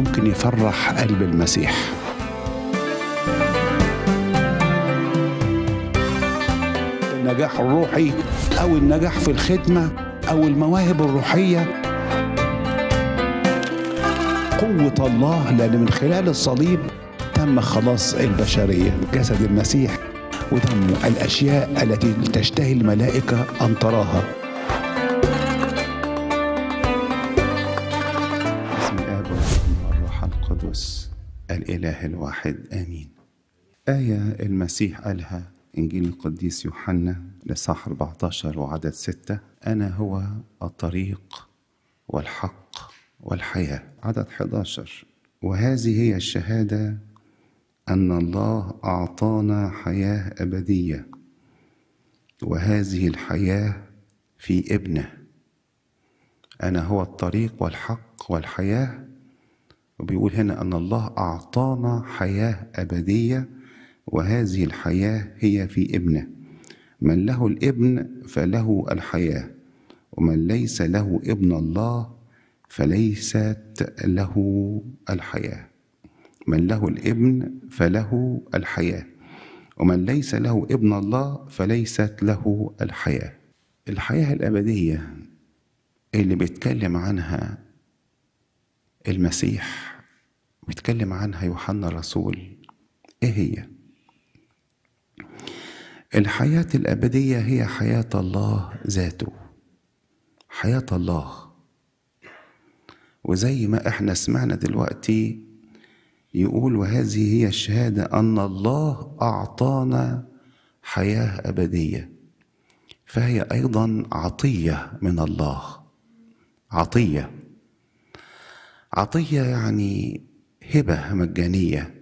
ممكن يفرح قلب المسيح النجاح الروحي أو النجاح في الخدمة أو المواهب الروحية قوة الله لأن من خلال الصليب تم خلاص البشرية جسد المسيح ودمه الأشياء التي تشتهي الملائكة أن تراها الإله الواحد آمين آية المسيح قالها إنجيل القديس يوحنا لصح 14 وعدد 6 أنا هو الطريق والحق والحياة عدد 11 وهذه هي الشهادة أن الله أعطانا حياة أبدية وهذه الحياة في ابنه أنا هو الطريق والحق والحياة وبيقول هنا أن الله أعطانا حياة أبدية وهذه الحياة هي في ابنه من له الابن فله الحياة ومن ليس له ابن الله فليست له الحياة من له الابن فله الحياة ومن ليس له ابن الله فليست له الحياة الحياة الأبدية اللي بيتكلم عنها المسيح بيتكلم عنها يوحنا الرسول ايه هي الحياة الأبدية هي حياة الله ذاته حياة الله وزي ما احنا سمعنا دلوقتي يقول وهذه هي الشهادة أن الله أعطانا حياة أبدية فهي أيضا عطية من الله عطية عطية يعني هبة مجانية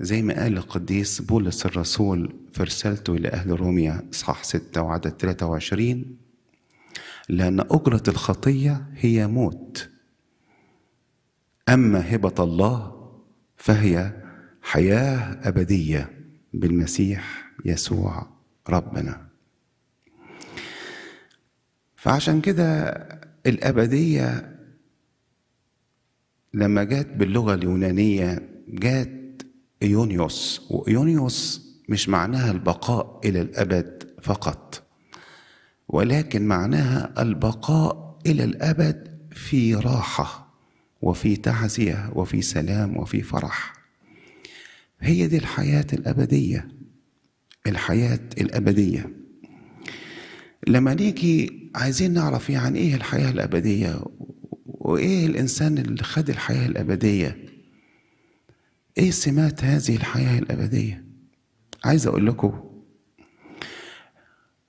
زي ما قال القديس بولس الرسول في رسالته إلى أهل روميا إصحاح 6 وعدد 23 لأن أجرة الخطية هي موت أما هبة الله فهي حياة أبدية بالمسيح يسوع ربنا فعشان كده الأبدية لما جت باللغة اليونانية جت إيونيوس وإيونيوس مش معناها البقاء إلى الأبد فقط ولكن معناها البقاء إلى الأبد في راحة وفي تعزية وفي سلام وفي فرح هي دي الحياة الأبدية الحياة الأبدية لما نيجي عايزين نعرف يعني إيه الحياة الأبدية وايه الانسان اللي خد الحياه الابديه ايه سمات هذه الحياه الابديه عايز اقول لكم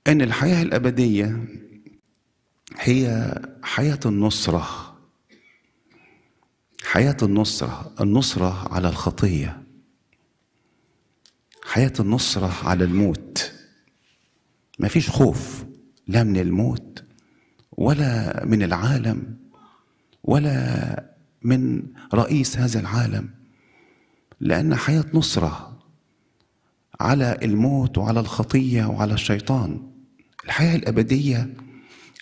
ان الحياه الابديه هي حياه النصره حياه النصره النصره على الخطيه حياه النصره على الموت مفيش خوف لا من الموت ولا من العالم ولا من رئيس هذا العالم لأن حياة نصرة على الموت وعلى الخطية وعلى الشيطان الحياة الأبدية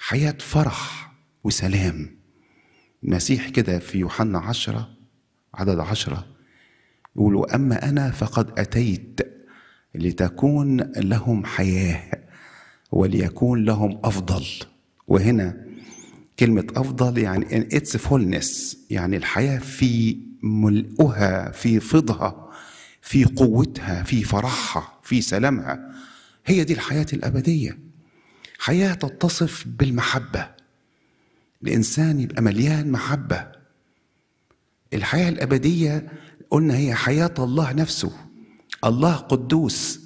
حياة فرح وسلام المسيح كده في يوحنا عشرة عدد عشرة يقول أما أنا فقد أتيت لتكون لهم حياة وليكون لهم أفضل وهنا كلمة أفضل يعني in its fullness يعني الحياة في ملؤها في فضها في قوتها في فرحها في سلامها هي دي الحياة الأبدية حياة تتصف بالمحبة الإنسان يبقى مليان محبة الحياة الأبدية قلنا هي حياة الله نفسه الله قدوس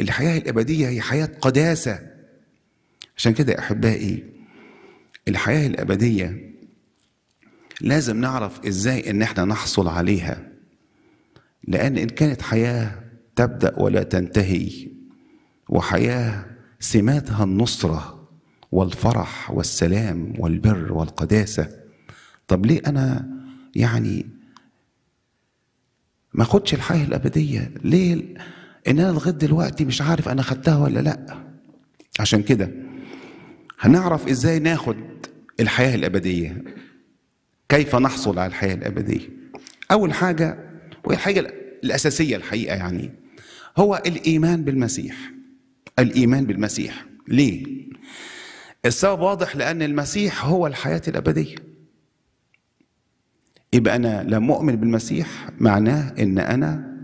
الحياة الأبدية هي حياة قداسة عشان كده أحبائي الحياة الأبدية لازم نعرف إزاي إن إحنا نحصل عليها لأن إن كانت حياة تبدأ ولا تنتهي وحياة سماتها النصرة والفرح والسلام والبر والقداسة طب ليه أنا يعني ما خدش الحياة الأبدية ليه إن أنا لغاية دلوقتي مش عارف أنا خدتها ولا لأ عشان كده هنعرف إزاي ناخد الحياة الأبدية كيف نحصل على الحياة الأبدية أول حاجة وهي الحاجة الأساسية الحقيقة يعني هو الإيمان بالمسيح الإيمان بالمسيح ليه؟ السبب واضح لأن المسيح هو الحياة الأبدية يبقى أنا لما أؤمن بالمسيح معناه إن أنا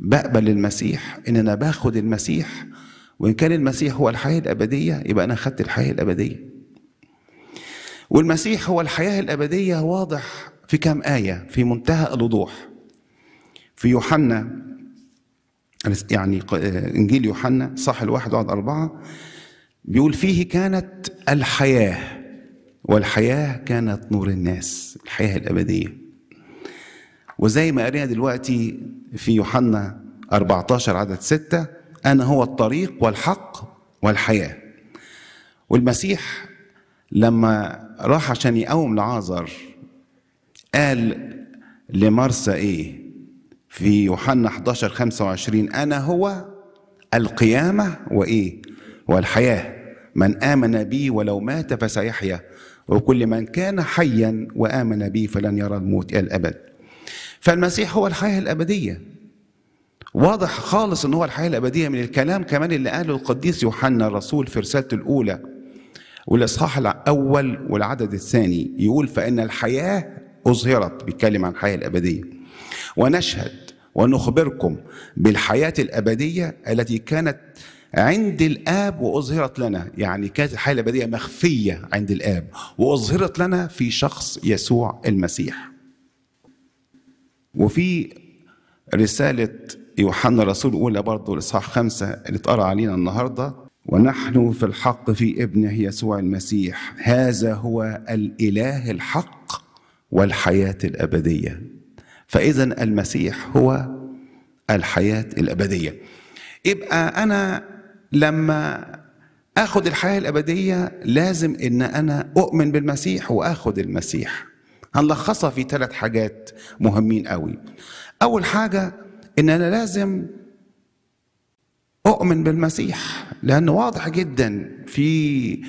بقبل المسيح إن أنا باخد المسيح وإن كان المسيح هو الحياة الأبدية يبقى أنا خدت الحياة الأبدية والمسيح هو الحياة الأبدية واضح في كام آية في منتهى الوضوح في يوحنا يعني إنجيل يوحنا صح الواحد وعد أربعة بيقول فيه كانت الحياة والحياة كانت نور الناس الحياة الأبدية وزي ما قرينا دلوقتي في يوحنا 14 عدد 6 أنا هو الطريق والحق والحياة والمسيح لما راح عشان يقوم لعازر قال لمرسى ايه في يوحنا 11 25 انا هو القيامه وايه والحياه من امن بي ولو مات فسيحيا وكل من كان حيا وامن بي فلن يرى الموت الى الابد فالمسيح هو الحياه الابديه واضح خالص ان هو الحياه الابديه من الكلام كمان اللي قاله القديس يوحنا الرسول في رسالته الاولى والإصحاح الأول والعدد الثاني يقول فإن الحياة أظهرت بيتكلم عن الحياة الأبدية ونشهد ونخبركم بالحياة الأبدية التي كانت عند الآب وأظهرت لنا يعني كانت الحياة الأبدية مخفية عند الآب وأظهرت لنا في شخص يسوع المسيح وفي رسالة يوحنا الرسول الأولى برضه الإصحاح خمسة اللي اتقرأ علينا النهاردة ونحن في الحق في ابنه يسوع المسيح هذا هو الاله الحق والحياه الابديه فاذا المسيح هو الحياه الابديه يبقى انا لما اخذ الحياه الابديه لازم ان انا اؤمن بالمسيح واخذ المسيح هنلخصها في ثلاث حاجات مهمين قوي اول حاجه ان انا لازم اؤمن بالمسيح لانه واضح جدا في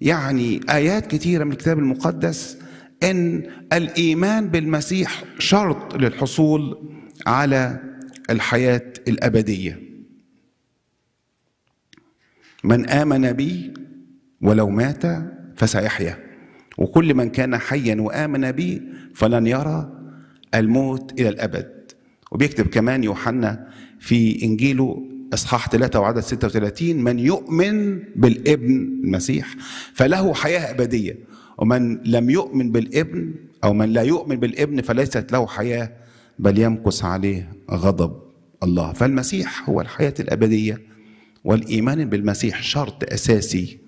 يعني ايات كثيره من الكتاب المقدس ان الايمان بالمسيح شرط للحصول على الحياه الابديه من امن بي ولو مات فسيحيا وكل من كان حيا وامن بي فلن يرى الموت الى الابد وبيكتب كمان يوحنا في انجيله اصحاح 3 وعدد 36 من يؤمن بالابن المسيح فله حياه ابديه ومن لم يؤمن بالابن او من لا يؤمن بالابن فليست له حياه بل يمكث عليه غضب الله فالمسيح هو الحياه الابديه والايمان بالمسيح شرط اساسي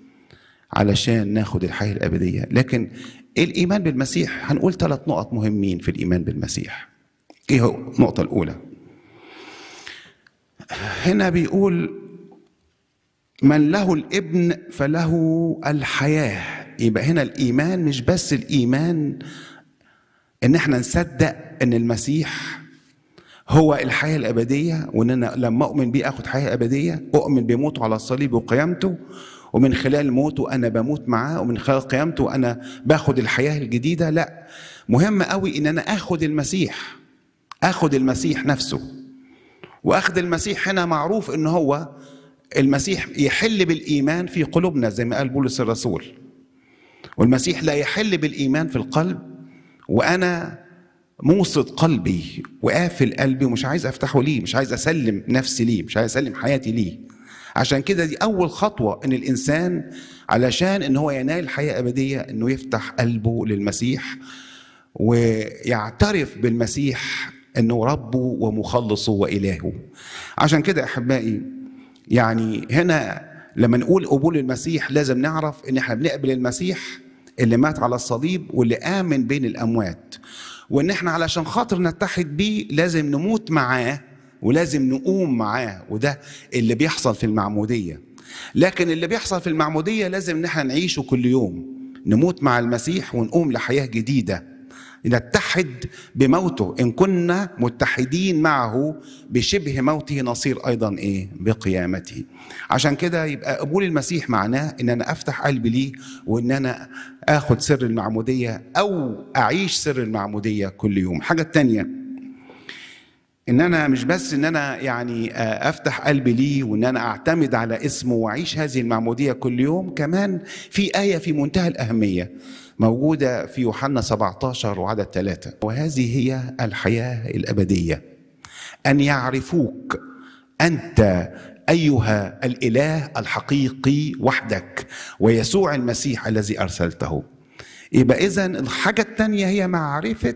علشان ناخد الحياه الابديه لكن الايمان بالمسيح هنقول ثلاث نقط مهمين في الايمان بالمسيح ايه هو النقطه الاولى هنا بيقول من له الابن فله الحياه يبقى هنا الايمان مش بس الايمان ان احنا نصدق ان المسيح هو الحياه الابديه وان انا لما اؤمن بيه اخد حياه ابديه اؤمن بموته على الصليب وقيامته ومن خلال موته انا بموت معاه ومن خلال قيامته انا باخد الحياه الجديده لا مهم قوي ان انا اخد المسيح اخد المسيح نفسه واخذ المسيح هنا معروف ان هو المسيح يحل بالايمان في قلوبنا زي ما قال بولس الرسول والمسيح لا يحل بالايمان في القلب وانا موصد قلبي وقافل قلبي ومش عايز افتحه ليه مش عايز اسلم نفسي ليه مش عايز اسلم حياتي ليه عشان كده دي اول خطوه ان الانسان علشان ان هو ينال حياه ابديه انه يفتح قلبه للمسيح ويعترف بالمسيح أنه ربه ومخلصه وإلهه عشان كده أحبائي يعني هنا لما نقول قبول المسيح لازم نعرف ان احنا بنقبل المسيح اللي مات على الصليب واللي آمن بين الأموات وإن إحنا علشان خاطر نتحد بيه لازم نموت معاه ولازم نقوم معاه وده اللي بيحصل في المعمودية لكن اللي بيحصل في المعمودية لازم إن إحنا نعيشه كل يوم نموت مع المسيح ونقوم لحياة جديدة نتحد بموته إن كنا متحدين معه بشبه موته نصير أيضا إيه بقيامته عشان كده يبقى قبول المسيح معناه إن أنا أفتح قلبي ليه وإن أنا آخد سر المعمودية أو أعيش سر المعمودية كل يوم حاجة تانية ان انا مش بس ان انا يعني آه، افتح قلبي ليه وان انا اعتمد على اسمه واعيش هذه المعموديه كل يوم كمان في ايه في منتهى الاهميه موجودة في يوحنا 17 وعدد ثلاثة وهذه هي الحياة الأبدية أن يعرفوك أنت أيها الإله الحقيقي وحدك ويسوع المسيح الذي أرسلته يبقى إذا الحاجة الثانية هي معرفة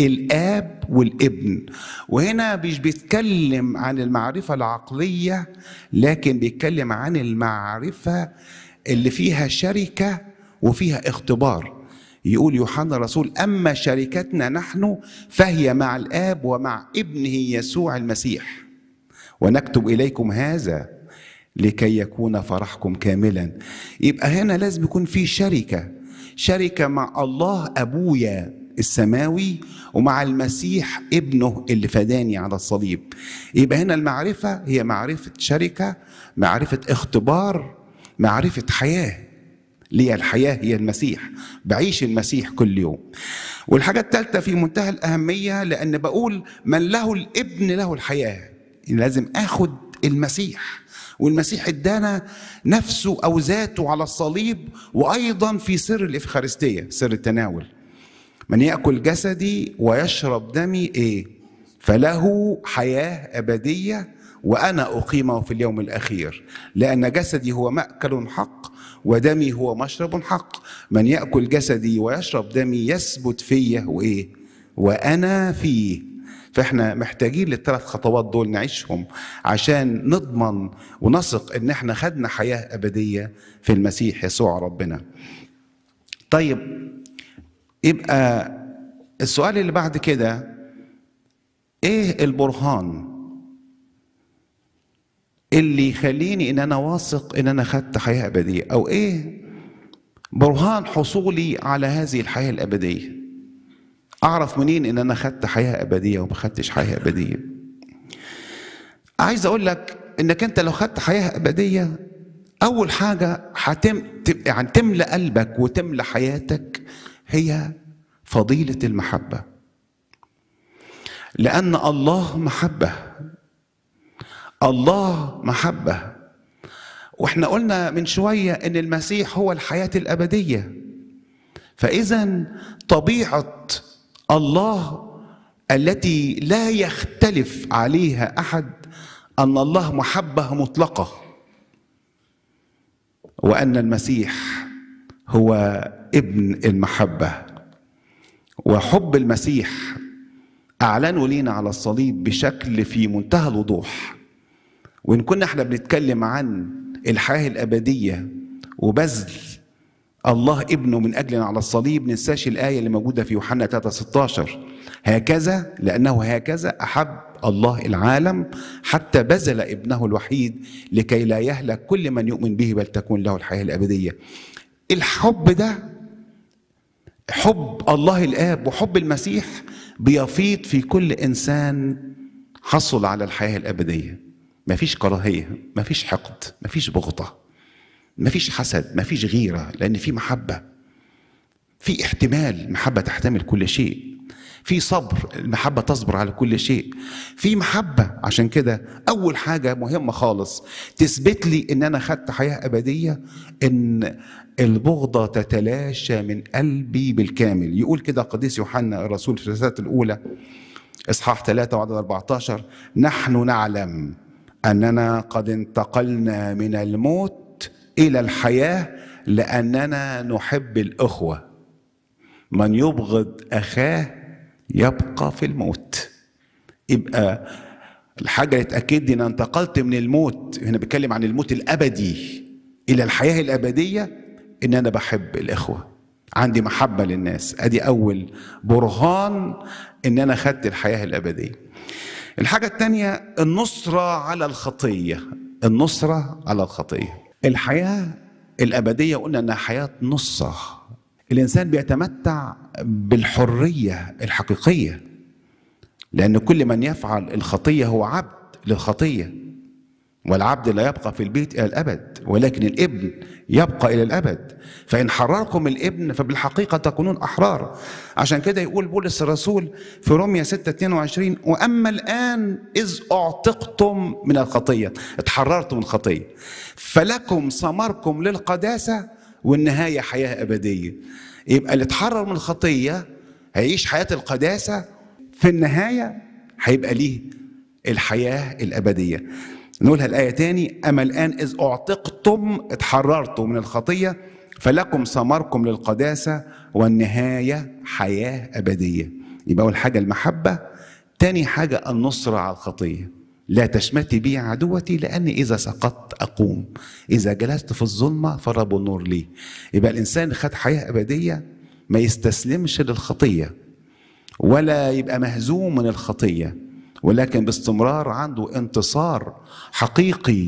الاب والابن وهنا مش بيتكلم عن المعرفه العقليه لكن بيتكلم عن المعرفه اللي فيها شركه وفيها اختبار يقول يوحنا الرسول اما شركتنا نحن فهي مع الاب ومع ابنه يسوع المسيح ونكتب اليكم هذا لكي يكون فرحكم كاملا يبقى هنا لازم يكون في شركه شركه مع الله ابويا السماوي ومع المسيح ابنه اللي فداني على الصليب يبقى هنا المعرفه هي معرفه شركه معرفه اختبار معرفه حياه لي الحياة هي المسيح بعيش المسيح كل يوم والحاجة الثالثة في منتهى الأهمية لأن بقول من له الابن له الحياة يعني لازم أخد المسيح والمسيح ادانا نفسه او ذاته على الصليب وايضا في سر الافخارستيه سر التناول من ياكل جسدي ويشرب دمي ايه فله حياه ابديه وأنا أقيمه في اليوم الأخير لأن جسدي هو مأكل حق ودمي هو مشرب حق من يأكل جسدي ويشرب دمي يثبت فيه وإيه وأنا فيه فاحنا محتاجين للثلاث خطوات دول نعيشهم عشان نضمن ونثق ان احنا خدنا حياه ابديه في المسيح يسوع ربنا. طيب يبقى السؤال اللي بعد كده ايه البرهان اللي يخليني ان انا واثق ان انا خدت حياه ابديه او ايه برهان حصولي على هذه الحياه الابديه اعرف منين ان انا خدت حياه ابديه وما خدتش حياه ابديه عايز اقول لك انك انت لو خدت حياه ابديه اول حاجه هتم يعني تملى قلبك وتملى حياتك هي فضيله المحبه لان الله محبه الله محبة واحنا قلنا من شوية ان المسيح هو الحياة الأبدية فإذا طبيعة الله التي لا يختلف عليها أحد أن الله محبة مطلقة وأن المسيح هو ابن المحبة وحب المسيح أعلنه لينا على الصليب بشكل في منتهى الوضوح وإن كنا احنا بنتكلم عن الحياة الأبدية وبذل الله ابنه من أجلنا على الصليب ننساش الآية اللي موجودة في يوحنا 3 16 هكذا لأنه هكذا أحب الله العالم حتى بذل ابنه الوحيد لكي لا يهلك كل من يؤمن به بل تكون له الحياة الأبدية الحب ده حب الله الآب وحب المسيح بيفيض في كل إنسان حصل على الحياة الأبدية مفيش كراهيه مفيش حقد مفيش بغضه مفيش حسد مفيش غيره لان في محبه في احتمال محبه تحتمل كل شيء في صبر المحبة تصبر على كل شيء في محبة عشان كده أول حاجة مهمة خالص تثبت لي إن أنا خدت حياة أبدية إن البغضة تتلاشى من قلبي بالكامل يقول كده قديس يوحنا الرسول في الرسالة الأولى إصحاح 3 وعدد 14 نحن نعلم اننا قد انتقلنا من الموت الى الحياه لاننا نحب الاخوه من يبغض اخاه يبقى في الموت يبقى الحاجه اللي تاكد ان انتقلت من الموت هنا بتكلم عن الموت الابدي الى الحياه الابديه ان انا بحب الاخوه عندي محبه للناس ادي اول برهان ان انا خدت الحياه الابديه الحاجة الثانية النصرة على الخطية النصرة على الخطية الحياة الأبدية قلنا أنها حياة نصة الإنسان بيتمتع بالحرية الحقيقية لأن كل من يفعل الخطية هو عبد للخطية والعبد لا يبقى في البيت إلى الأبد ولكن الابن يبقى إلى الأبد فإن حرركم الابن فبالحقيقة تكونون أحرار عشان كده يقول بولس الرسول في روميا 6 22 وأما الآن إذ أعتقتم من الخطية اتحررتم من الخطية فلكم ثمركم للقداسة والنهاية حياة أبدية يبقى اللي اتحرر من الخطية هيعيش حياة القداسة في النهاية هيبقى ليه الحياة الأبدية نقولها الآية تاني أما الآن إذ أعتقتم اتحررتم من الخطية فلكم ثمركم للقداسة والنهاية حياة أبدية يبقى أول حاجة المحبة تاني حاجة النصرة على الخطية لا تشمتي بي عدوتي لأني إذا سقطت أقوم إذا جلست في الظلمة فرب النور لي يبقى الإنسان خد حياة أبدية ما يستسلمش للخطية ولا يبقى مهزوم من الخطية ولكن باستمرار عنده انتصار حقيقي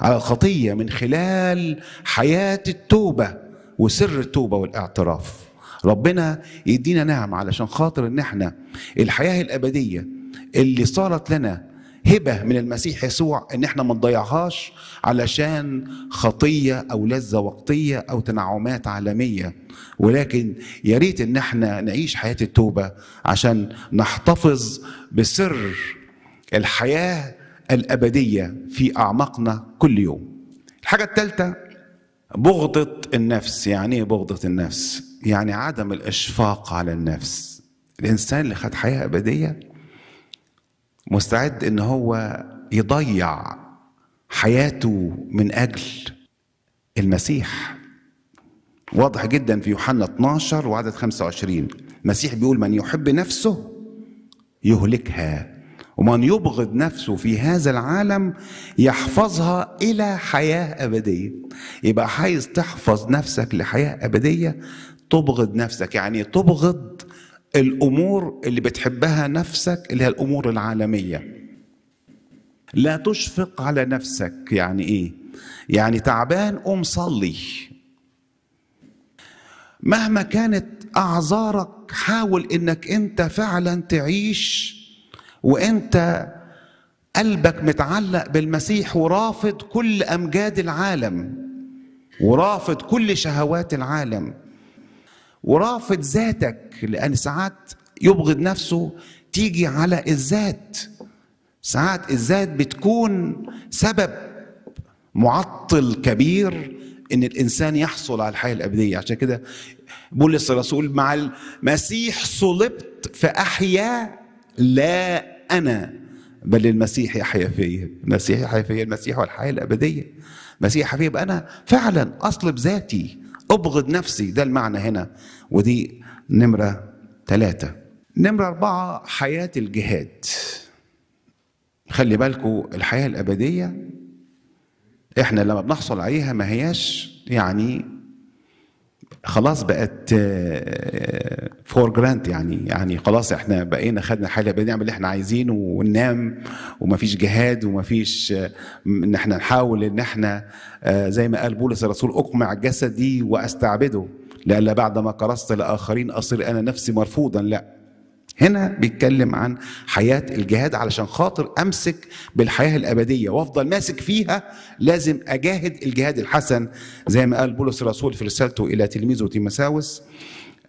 على الخطيه من خلال حياه التوبه وسر التوبه والاعتراف ربنا يدينا نعم علشان خاطر ان احنا الحياه الابديه اللي صارت لنا هبة من المسيح يسوع ان احنا ما نضيعهاش علشان خطية او لذة وقتية او تنعمات عالمية ولكن يا ريت ان احنا نعيش حياة التوبة عشان نحتفظ بسر الحياة الأبدية في أعماقنا كل يوم الحاجة الثالثة بغضة النفس يعني ايه بغضة النفس يعني عدم الإشفاق على النفس الإنسان اللي خد حياة أبدية مستعد ان هو يضيع حياته من اجل المسيح واضح جدا في يوحنا 12 وعدد 25 المسيح بيقول من يحب نفسه يهلكها ومن يبغض نفسه في هذا العالم يحفظها الى حياه ابديه يبقى عايز تحفظ نفسك لحياه ابديه تبغض نفسك يعني تبغض الامور اللي بتحبها نفسك اللي هي الامور العالميه لا تشفق على نفسك يعني ايه يعني تعبان قوم صلي مهما كانت اعذارك حاول انك انت فعلا تعيش وانت قلبك متعلق بالمسيح ورافض كل امجاد العالم ورافض كل شهوات العالم ورافض ذاتك لأن ساعات يبغض نفسه تيجي على الذات ساعات الذات بتكون سبب معطل كبير ان الانسان يحصل على الحياه الابديه عشان كده بولس الرسول مع المسيح صلبت فاحيا لا انا بل المسيح يحيا فيا المسيح يحيا فيا المسيح والحياه الابديه المسيح يحيا فيا انا فعلا اصلب ذاتي أبغض نفسي ده المعنى هنا ودي نمرة ثلاثة نمرة أربعة حياة الجهاد خلي بالكو الحياة الأبدية إحنا لما بنحصل عليها ما هياش يعني خلاص بقت آه، فور جرانت يعني يعني خلاص احنا بقينا خدنا حالة بنعمل اللي احنا عايزينه وننام ومفيش جهاد ومفيش ان احنا نحاول ان احنا آه، زي ما قال بولس الرسول اقمع جسدي واستعبده لألا بعد ما كرست لاخرين اصير انا نفسي مرفوضا لا هنا بيتكلم عن حياة الجهاد علشان خاطر أمسك بالحياة الأبدية وأفضل ماسك فيها لازم أجاهد الجهاد الحسن زي ما قال بولس الرسول في رسالته إلى تلميذه تيمساوس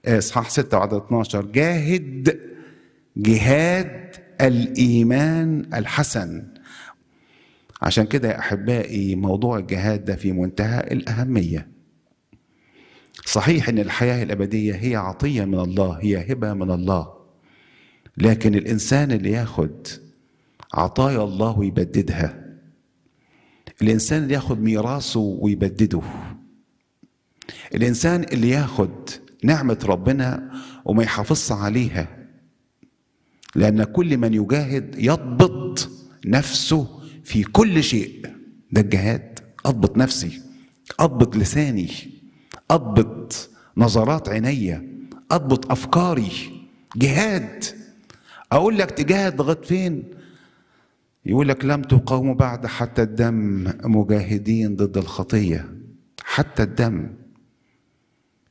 آه، إصحاح 6 وعدد 12 جاهد جهاد الإيمان الحسن عشان كده يا أحبائي موضوع الجهاد ده في منتهى الأهمية صحيح ان الحياه الابديه هي عطيه من الله هي هبه من الله لكن الإنسان اللي ياخد عطايا الله ويبددها الإنسان اللي ياخد ميراثه ويبدده الإنسان اللي ياخد نعمة ربنا وما يحافظش عليها لأن كل من يجاهد يضبط نفسه في كل شيء ده الجهاد أضبط نفسي أضبط لساني أضبط نظرات عينيا أضبط أفكاري جهاد أقول لك تجاهد لغاية فين؟ يقول لك لم تقاوموا بعد حتى الدم مجاهدين ضد الخطية حتى الدم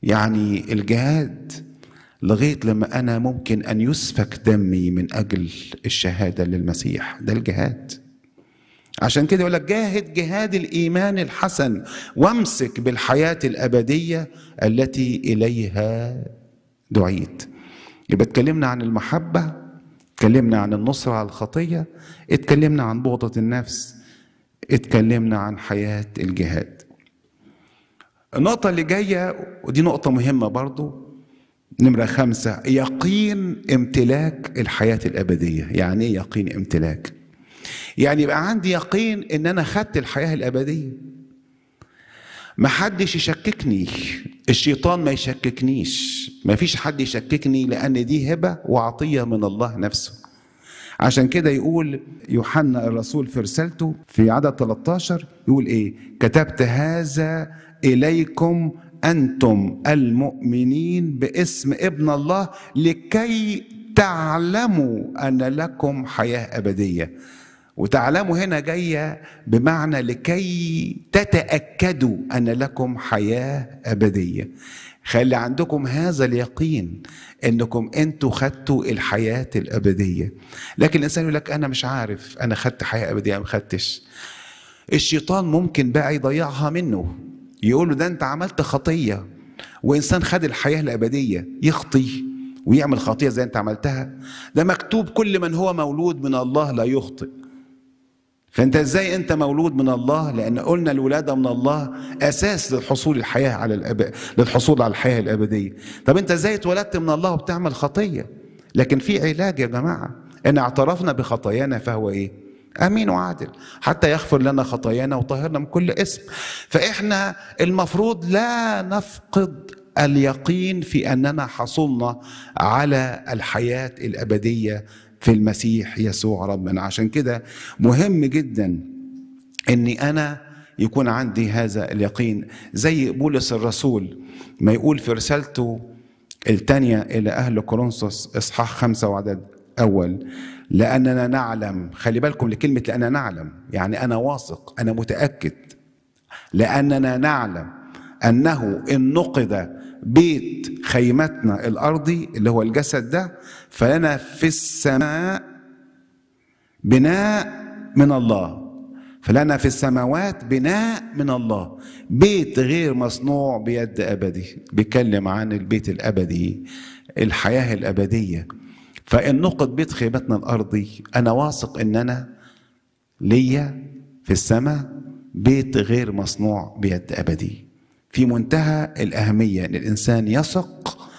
يعني الجهاد لغاية لما أنا ممكن أن يسفك دمي من أجل الشهادة للمسيح ده الجهاد عشان كده يقول لك جاهد جهاد الإيمان الحسن وامسك بالحياة الأبدية التي إليها دعيت يبقى اتكلمنا عن المحبة اتكلمنا عن النصرة على الخطية اتكلمنا عن بغضة النفس اتكلمنا عن حياة الجهاد النقطة اللي جاية ودي نقطة مهمة برضو نمرة خمسة يقين امتلاك الحياة الأبدية يعني ايه يقين امتلاك يعني يبقى عندي يقين ان انا خدت الحياة الأبدية ما حدش يشككني الشيطان ما يشككنيش ما فيش حد يشككني لأن دي هبة وعطية من الله نفسه عشان كده يقول يوحنا الرسول في رسالته في عدد 13 يقول ايه كتبت هذا اليكم انتم المؤمنين باسم ابن الله لكي تعلموا ان لكم حياه ابديه وتعلموا هنا جاية بمعنى لكي تتأكدوا أن لكم حياة أبدية خلي عندكم هذا اليقين انكم انتوا خدتوا الحياة الأبدية لكن الإنسان يقول لك أنا مش عارف أنا خدت حياة أبدية ما خدتش الشيطان ممكن بقى يضيعها منه يقول له ده أنت عملت خطية وإنسان خد الحياة الأبدية يخطي ويعمل خطية زي أنت عملتها ده مكتوب كل من هو مولود من الله لا يخطئ فانت ازاي انت مولود من الله لان قلنا الولاده من الله اساس للحصول الحياه على الأب... للحصول على الحياه الابديه طب انت ازاي اتولدت من الله وبتعمل خطيه لكن في علاج يا جماعه ان اعترفنا بخطايانا فهو ايه امين وعادل حتى يغفر لنا خطايانا وطهرنا من كل اسم فاحنا المفروض لا نفقد اليقين في اننا حصلنا على الحياه الابديه في المسيح يسوع ربنا عشان كده مهم جدا اني انا يكون عندي هذا اليقين زي بولس الرسول ما يقول في رسالته الثانية إلى أهل كورنثوس إصحاح خمسة وعدد أول لأننا نعلم خلي بالكم لكلمة لأننا نعلم يعني أنا واثق أنا متأكد لأننا نعلم أنه إن نقد بيت خيمتنا الارضي اللي هو الجسد ده فلنا في السماء بناء من الله فلنا في السماوات بناء من الله بيت غير مصنوع بيد ابدي بيتكلم عن البيت الابدي الحياه الابديه فان نقد بيت خيمتنا الارضي انا واثق ان انا ليا في السماء بيت غير مصنوع بيد ابدي في منتهى الأهمية أن الإنسان يثق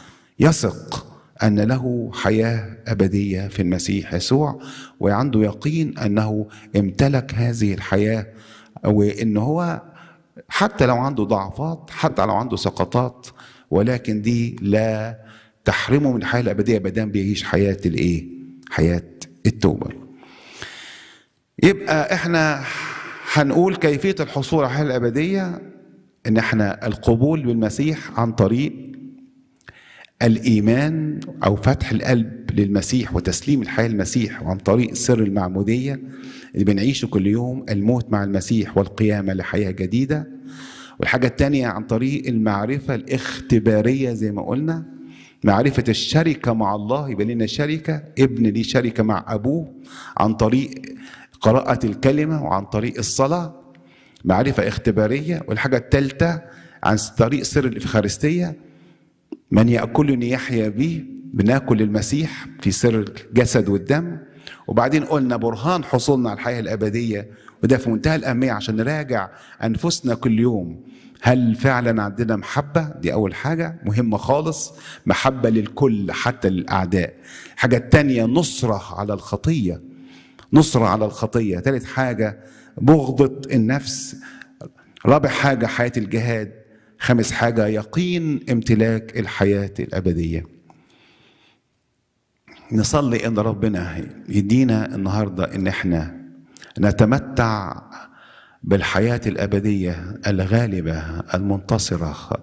يثق أن له حياة أبدية في المسيح يسوع وعنده يقين أنه امتلك هذه الحياة وإن هو حتى لو عنده ضعفات حتى لو عنده سقطات ولكن دي لا تحرمه من الحياة الأبدية ما دام بيعيش حياة الإيه؟ حياة التوبة. يبقى إحنا هنقول كيفية الحصول على الحياة الأبدية ان احنا القبول بالمسيح عن طريق الايمان او فتح القلب للمسيح وتسليم الحياه للمسيح وعن طريق سر المعموديه اللي بنعيشه كل يوم الموت مع المسيح والقيامه لحياه جديده والحاجه الثانيه عن طريق المعرفه الاختباريه زي ما قلنا معرفة الشركة مع الله يبقى لنا شركة ابن ليه شركة مع أبوه عن طريق قراءة الكلمة وعن طريق الصلاة معرفة اختبارية والحاجة الثالثة عن طريق سر الإفخارستية من يأكلني يحيى بي بناكل المسيح في سر الجسد والدم وبعدين قلنا برهان حصولنا على الحياة الأبدية وده في منتهى الأهمية عشان نراجع أنفسنا كل يوم هل فعلا عندنا محبة دي أول حاجة مهمة خالص محبة للكل حتى للأعداء الحاجة الثانية نصرة على الخطية نصرة على الخطية ثالث حاجة بغضة النفس رابع حاجة حياة الجهاد خامس حاجة يقين امتلاك الحياة الأبدية نصلي ان ربنا يدينا النهاردة ان احنا نتمتع بالحياة الأبدية الغالبة المنتصرة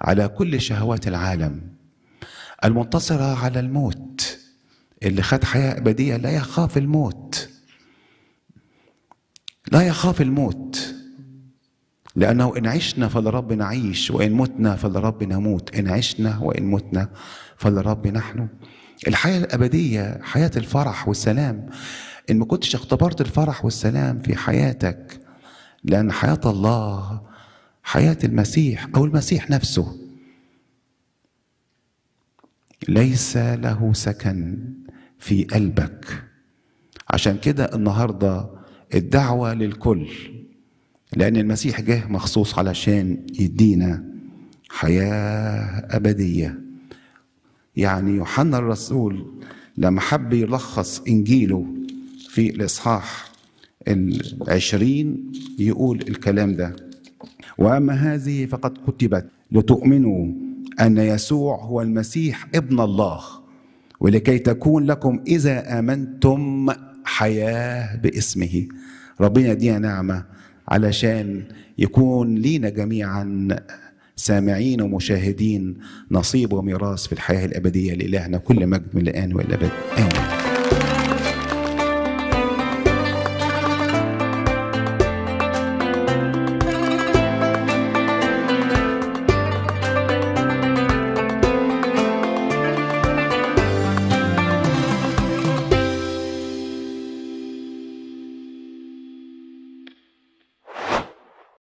على كل شهوات العالم المنتصرة على الموت اللي خد حياة أبدية لا يخاف الموت لا يخاف الموت لأنه إن عشنا فلرب نعيش وإن متنا فلرب نموت إن عشنا وإن متنا فلرب نحن الحياة الأبدية حياة الفرح والسلام إن ما كنتش اختبرت الفرح والسلام في حياتك لأن حياة الله حياة المسيح أو المسيح نفسه ليس له سكن في قلبك عشان كده النهارده الدعوة للكل لأن المسيح جه مخصوص علشان يدينا حياة أبدية يعني يوحنا الرسول لما حب يلخص إنجيله في الإصحاح العشرين يقول الكلام ده وأما هذه فقد كتبت لتؤمنوا أن يسوع هو المسيح ابن الله ولكي تكون لكم إذا آمنتم حياة باسمه ربنا يدينا نعمة علشان يكون لينا جميعا سامعين ومشاهدين نصيب وميراث في الحياة الأبدية لإلهنا كل مجد من الآن والأبد آمين